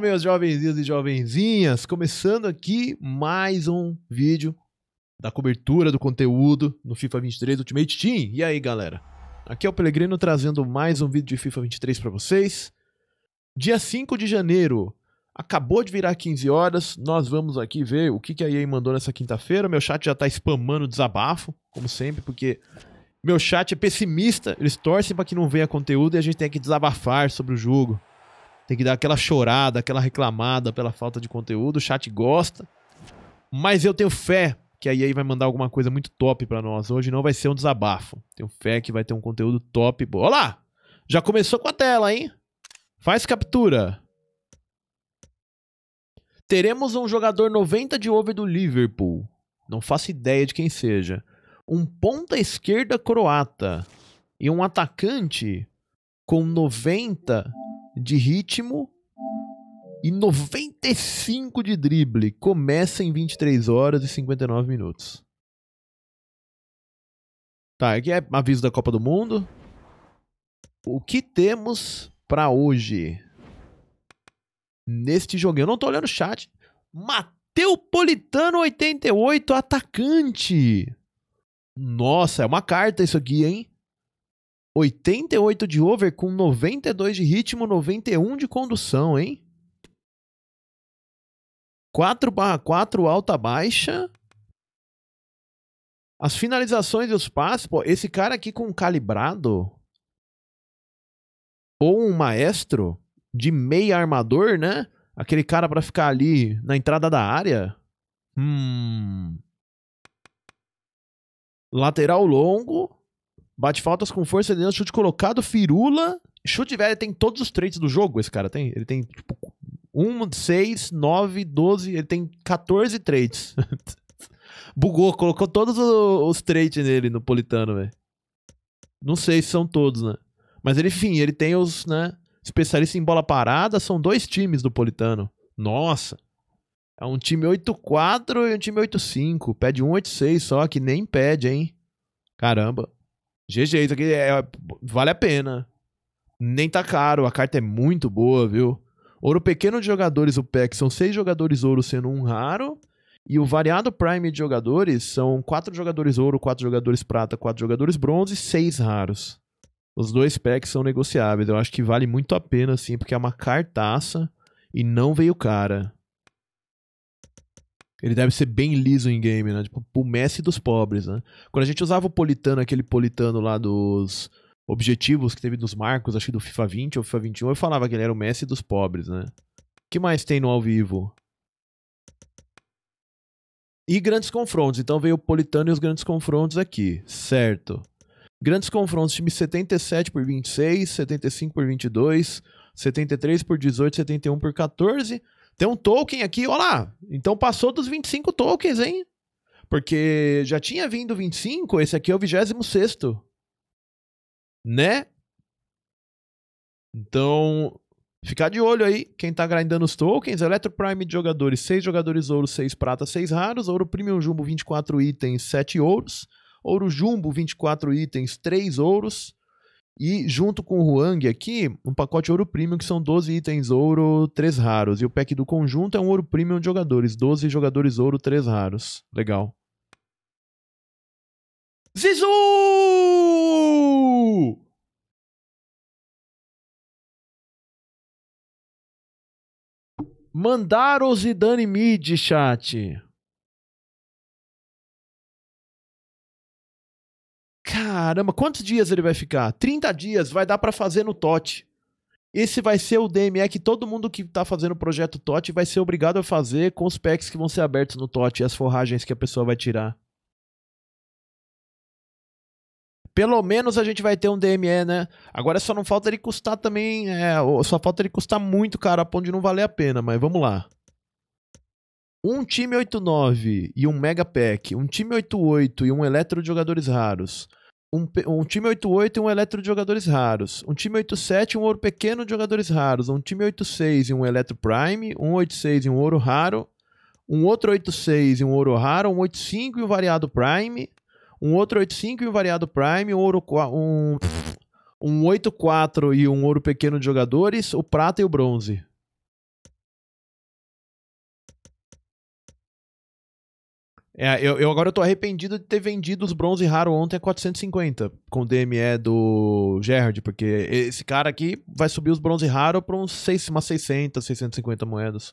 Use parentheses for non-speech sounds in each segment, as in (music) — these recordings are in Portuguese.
Olá meus jovenzinhos e jovenzinhas, começando aqui mais um vídeo da cobertura do conteúdo no FIFA 23 Ultimate Team. E aí, galera? Aqui é o Pelegrino trazendo mais um vídeo de FIFA 23 para vocês. Dia 5 de janeiro, acabou de virar 15 horas, nós vamos aqui ver o que, que a EA mandou nessa quinta-feira. Meu chat já tá spamando desabafo, como sempre, porque meu chat é pessimista, eles torcem para que não venha conteúdo e a gente tem que desabafar sobre o jogo. Tem que dar aquela chorada, aquela reclamada pela falta de conteúdo. O chat gosta. Mas eu tenho fé que a EA vai mandar alguma coisa muito top para nós hoje. Não vai ser um desabafo. Tenho fé que vai ter um conteúdo top. Olha lá! Já começou com a tela, hein? Faz captura. Teremos um jogador 90 de over do Liverpool. Não faço ideia de quem seja. Um ponta esquerda croata. E um atacante com 90 de ritmo e 95 de drible. Começa em 23 horas e 59 minutos. Tá, aqui é aviso da Copa do Mundo. O que temos para hoje? Neste joguinho. Eu não tô olhando o chat. Mateu Politano 88, atacante. Nossa, é uma carta isso aqui, hein? 88 de over com 92 de ritmo, 91 de condução, hein? 4 barra 4 alta baixa. As finalizações e os passes, pô, esse cara aqui com um calibrado ou um maestro de meia armador, né? Aquele cara para ficar ali na entrada da área. Hum. Lateral longo. Bate faltas com força, dentro, chute colocado, firula. Chute, velho, tem todos os traits do jogo, esse cara tem. Ele tem, tipo, 1, 6, 9, 12, ele tem 14 traits. (laughs) Bugou, colocou todos os traits nele, no Politano, velho. Não sei se são todos, né? Mas ele, enfim, ele tem os, né? Especialista em bola parada, são dois times do Politano. Nossa! É um time 8-4 e um time 8-5. Pede 1-8-6 só, que nem pede, hein? Caramba. GG, isso aqui é, vale a pena. Nem tá caro, a carta é muito boa, viu? Ouro pequeno de jogadores, o pack, são seis jogadores ouro sendo um raro. E o variado prime de jogadores são quatro jogadores ouro, quatro jogadores prata, quatro jogadores bronze e seis raros. Os dois packs são negociáveis. Eu acho que vale muito a pena, assim, porque é uma cartaça e não veio cara. Ele deve ser bem liso em game, né? Tipo, o Messi dos pobres, né? Quando a gente usava o Politano, aquele Politano lá dos objetivos que teve nos marcos, acho que do FIFA 20 ou FIFA 21, eu falava que ele era o Messi dos pobres, né? O que mais tem no ao vivo? E grandes confrontos. Então veio o Politano e os grandes confrontos aqui, certo? Grandes confrontos, time 77 por 26, 75 por 22, 73 por 18, 71 por 14. Tem um token aqui, olha lá. Então passou dos 25 tokens, hein? Porque já tinha vindo 25, esse aqui é o 26. Né? Então, ficar de olho aí. Quem tá grindando os tokens, Electro Prime de jogadores, 6 jogadores ouro, 6 prata, 6 raros. Ouro Premium Jumbo, 24 itens, 7 ouros. Ouro Jumbo, 24 itens, 3 ouros. E junto com o Huang aqui, um pacote ouro premium que são 12 itens ouro, 3 raros. E o pack do conjunto é um ouro premium de jogadores, 12 jogadores ouro, 3 raros. Legal. Zizu! Mandaram o Zidane mid, chat. caramba, quantos dias ele vai ficar? 30 dias, vai dar para fazer no TOT. Esse vai ser o DME que todo mundo que está fazendo o projeto TOT vai ser obrigado a fazer com os packs que vão ser abertos no TOT e as forragens que a pessoa vai tirar. Pelo menos a gente vai ter um DME, né? Agora só não falta ele custar também. É, só falta ele custar muito caro a ponto de não valer a pena, mas vamos lá. Um time 89 e um Mega Pack, um time 88 e um Eletro de jogadores raros, um, um time 8-8 e um eletro de jogadores raros. Um time 8-7 e um ouro pequeno de jogadores raros. Um time 8-6 e um eletro prime. Um 8-6 e um ouro raro. Um outro 8-6 e um ouro raro. Um 8-5 e um variado prime. Um outro 8-5 e um variado prime. Um ouro... Um, um 8-4 e um ouro pequeno de jogadores. O prata e o bronze. É, eu, eu agora eu tô arrependido de ter vendido os bronze raro ontem a 450 com o DME do Gerard, porque esse cara aqui vai subir os bronze raro para uns 6, umas 600, 650 moedas.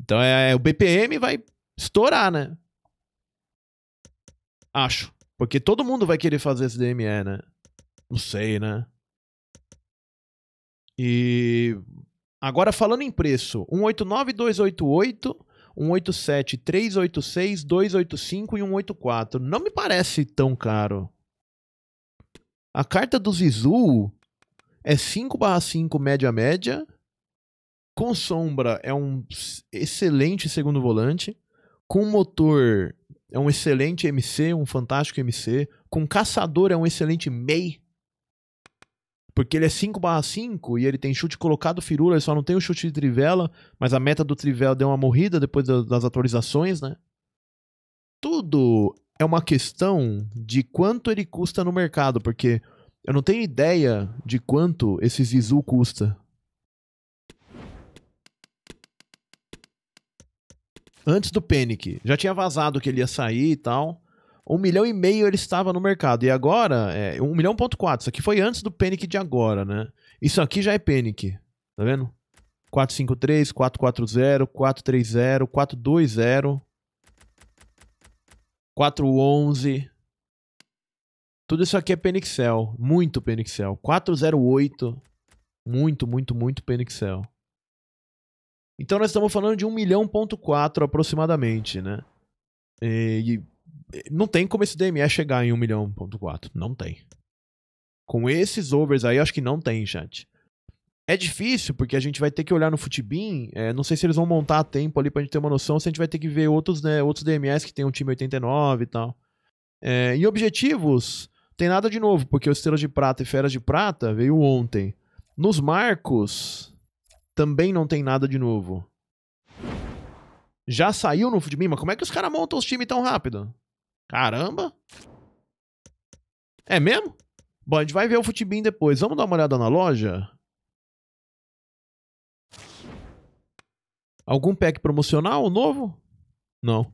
Então é, é o BPM vai estourar, né? Acho. Porque todo mundo vai querer fazer esse DME, né? Não sei, né? E agora falando em preço, 189 288 187, 386, 285 e 184. Não me parece tão caro. A carta do Zizu é 5/5 média média. Com sombra é um excelente segundo volante. Com motor é um excelente MC, um fantástico MC. Com caçador é um excelente MEI. Porque ele é 5/5 e ele tem chute colocado firula, ele só não tem o chute de trivela, mas a meta do trivela deu uma morrida depois das atualizações, né? Tudo é uma questão de quanto ele custa no mercado, porque eu não tenho ideia de quanto esse Zizu custa. Antes do Panic, já tinha vazado que ele ia sair e tal um milhão e meio ele estava no mercado. E agora, é, um milhão ponto quatro. Isso aqui foi antes do Panic de agora, né? Isso aqui já é Panic. Tá vendo? 453, 440, 430, 420, 411. Tudo isso aqui é Penixel. Muito Penixel. 408. Muito, muito, muito Penixel. Então nós estamos falando de 1 milhão ponto 4 aproximadamente, né? E não tem como esse DME chegar em 1 milhão.4. Não tem. Com esses overs aí, acho que não tem, gente. É difícil, porque a gente vai ter que olhar no Futibin. É, não sei se eles vão montar a tempo ali pra gente ter uma noção, se a gente vai ter que ver outros, né, outros DMS que tem um time 89 e tal. É, em objetivos, tem nada de novo, porque o Estrelas de Prata e Feras de Prata veio ontem. Nos marcos, também não tem nada de novo. Já saiu no Futibin, mas como é que os caras montam os times tão rápido? Caramba! É mesmo? Bom, a gente vai ver o Futibin depois. Vamos dar uma olhada na loja? Algum pack promocional novo? Não.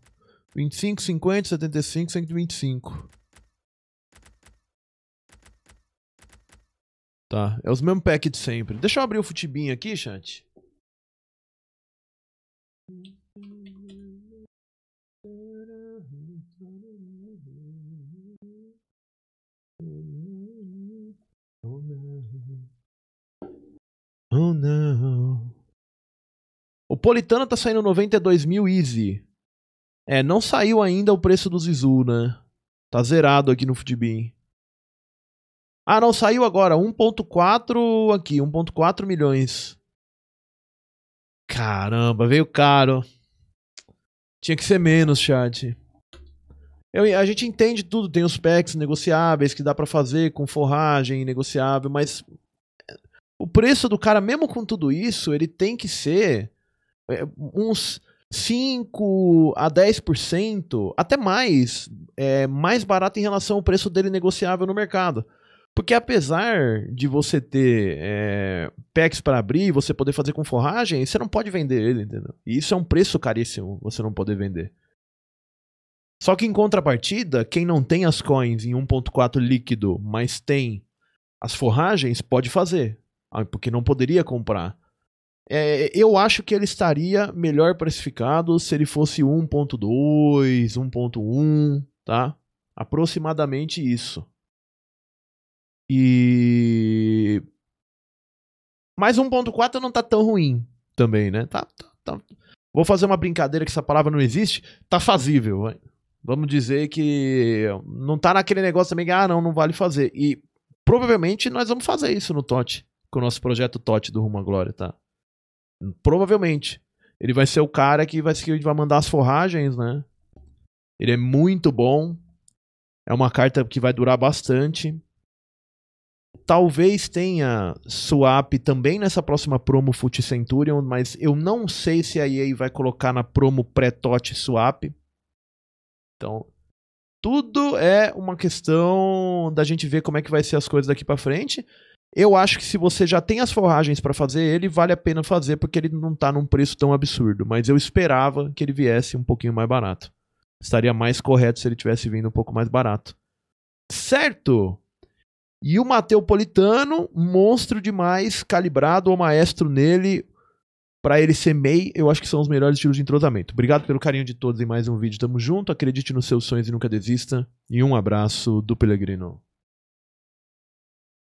25, 50, 75, 125. Tá, é os mesmos packs de sempre. Deixa eu abrir o Futibin aqui, chat. Napolitana tá saindo 92 mil easy. É, não saiu ainda o preço do Zizu, né? Tá zerado aqui no Futbin. Ah, não, saiu agora. 1.4 aqui, 1.4 milhões. Caramba, veio caro. Tinha que ser menos, chat. Eu, a gente entende tudo, tem os packs negociáveis que dá para fazer com forragem negociável, mas o preço do cara, mesmo com tudo isso, ele tem que ser é, uns 5 a 10%, até mais, é, mais barato em relação ao preço dele negociável no mercado. Porque apesar de você ter é, packs para abrir, você poder fazer com forragem, você não pode vender ele, entendeu? E isso é um preço caríssimo, você não poder vender. Só que em contrapartida, quem não tem as coins em 1.4 líquido, mas tem as forragens, pode fazer. Ah, porque não poderia comprar. É, eu acho que ele estaria melhor precificado se ele fosse 1.2, 1.1, tá? Aproximadamente isso. E. Mas 1.4 não tá tão ruim também, né? Tá, tá, tá, Vou fazer uma brincadeira que essa palavra não existe. Tá fazível. Vamos dizer que não tá naquele negócio também ah, não, não vale fazer. E provavelmente nós vamos fazer isso no TOT, com o nosso projeto TOT do Rumo à Glória, tá? Provavelmente. Ele vai ser o cara que vai, que vai mandar as forragens, né? Ele é muito bom. É uma carta que vai durar bastante. Talvez tenha swap também nessa próxima promo Foot Centurion, mas eu não sei se a EA vai colocar na promo pré-tot swap. Então, tudo é uma questão da gente ver como é que vai ser as coisas daqui para frente. Eu acho que se você já tem as forragens para fazer ele, vale a pena fazer, porque ele não tá num preço tão absurdo. Mas eu esperava que ele viesse um pouquinho mais barato. Estaria mais correto se ele tivesse vindo um pouco mais barato. Certo! E o Mateu Politano, monstro demais, calibrado, o maestro nele. Para ele ser MEI, eu acho que são os melhores tiros de entrosamento. Obrigado pelo carinho de todos em mais um vídeo. Tamo junto, acredite nos seus sonhos e nunca desista. E um abraço do Pelegrino.